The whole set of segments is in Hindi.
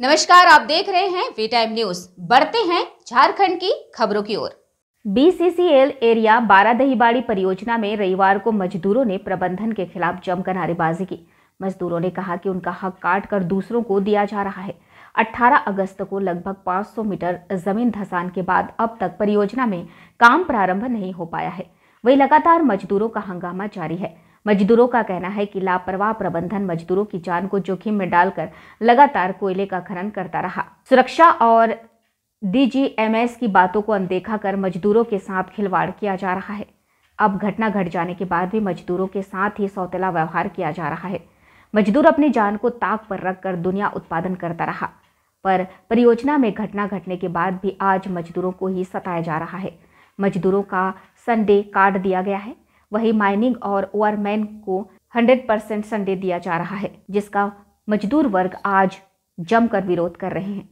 नमस्कार आप देख रहे हैं वी टाइम न्यूज बढ़ते हैं झारखंड की खबरों की ओर बीसीसीएल एरिया बारा दहीबाड़ी परियोजना में रविवार को मजदूरों ने प्रबंधन के खिलाफ जमकर नारेबाजी की मजदूरों ने कहा कि उनका हक काट कर दूसरों को दिया जा रहा है 18 अगस्त को लगभग 500 मीटर जमीन धसान के बाद अब तक परियोजना में काम प्रारंभ नहीं हो पाया है वहीं लगातार मजदूरों का हंगामा जारी है मजदूरों का कहना है कि लापरवाह प्रबंधन मजदूरों की जान को जोखिम में डालकर लगातार कोयले का खनन करता रहा सुरक्षा और डीजीएमएस की बातों को अनदेखा कर मजदूरों के साथ खिलवाड़ किया जा रहा है अब घटना घट जाने के बाद भी मजदूरों के साथ ही सौतेला व्यवहार किया जा रहा है मजदूर अपनी जान को ताक पर रखकर दुनिया उत्पादन करता रहा पर परियोजना में घटना घटने के बाद भी आज मजदूरों को ही सताया जा रहा है मजदूरों का संडे कार्ड दिया गया है वही माइनिंग और ओवरमैन को 100 परसेंट संडे दिया जा रहा है जिसका मजदूर वर्ग आज जमकर विरोध कर रहे हैं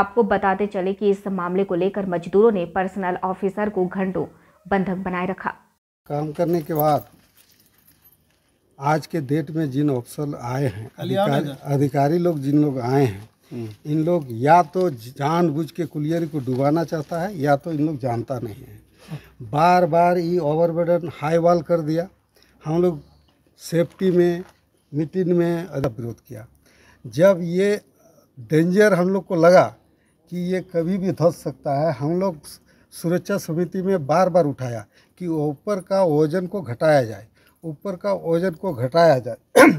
आपको बताते चले कि इस मामले को लेकर मजदूरों ने पर्सनल ऑफिसर को घंटों बंधक बनाए रखा काम करने के बाद आज के डेट में जिन ऑफिसर आए हैं अधिकारी लोग जिन लोग आए हैं इन लोग या तो जानबूझ के कुलियरी को डुबाना चाहता है या तो इन लोग जानता नहीं है बार बार ये ओवरबर्डन हाई वाल कर दिया हम लोग सेफ्टी में मीटिंग में अदा विरोध किया जब ये डेंजर हम लोग को लगा कि ये कभी भी धस सकता है हम लोग सुरक्षा समिति में बार बार उठाया कि ऊपर का वजन को घटाया जाए ऊपर का वजन को घटाया जाए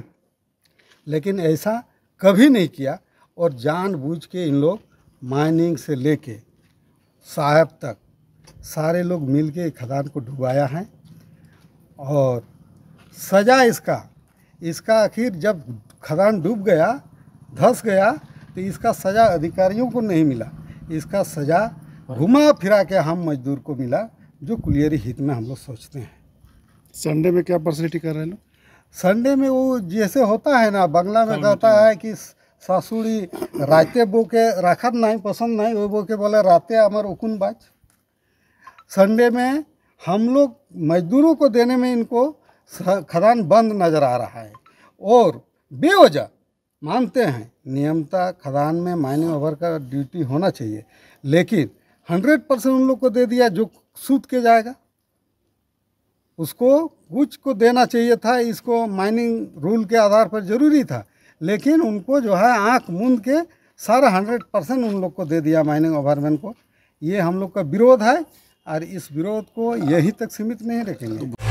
लेकिन ऐसा कभी नहीं किया और जानबूझ के इन लोग माइनिंग से लेके साहब तक सारे लोग मिल के खदान को डुबाया है और सजा इसका इसका आखिर जब खदान डूब गया धस गया तो इसका सज़ा अधिकारियों को नहीं मिला इसका सज़ा घुमा फिरा के हम मजदूर को मिला जो कुलियरी हित में हम लोग सोचते हैं संडे में क्या पर्सलिटी कर रहे हैं संडे में वो जैसे होता है ना बंगला में कहता है कि শাশুড়ি बो के रखा ना पसंद नहीं वो के बोले রাতে अमर उकुन बाज संडे में हम लोग मजदूरों को देने में इनको खदान बंद नज़र आ रहा है और बेवजह मानते हैं नियमता खदान में माइनिंग ओवर का ड्यूटी होना चाहिए लेकिन हंड्रेड परसेंट उन लोग को दे दिया जो सूत के जाएगा उसको कुछ को देना चाहिए था इसको माइनिंग रूल के आधार पर ज़रूरी था लेकिन उनको जो है आंख मूंद के सारा हंड्रेड परसेंट उन लोग को दे दिया माइनिंग गवर्नमेंट को ये हम लोग का विरोध है और इस विरोध को यही तक सीमित नहीं रखेंगे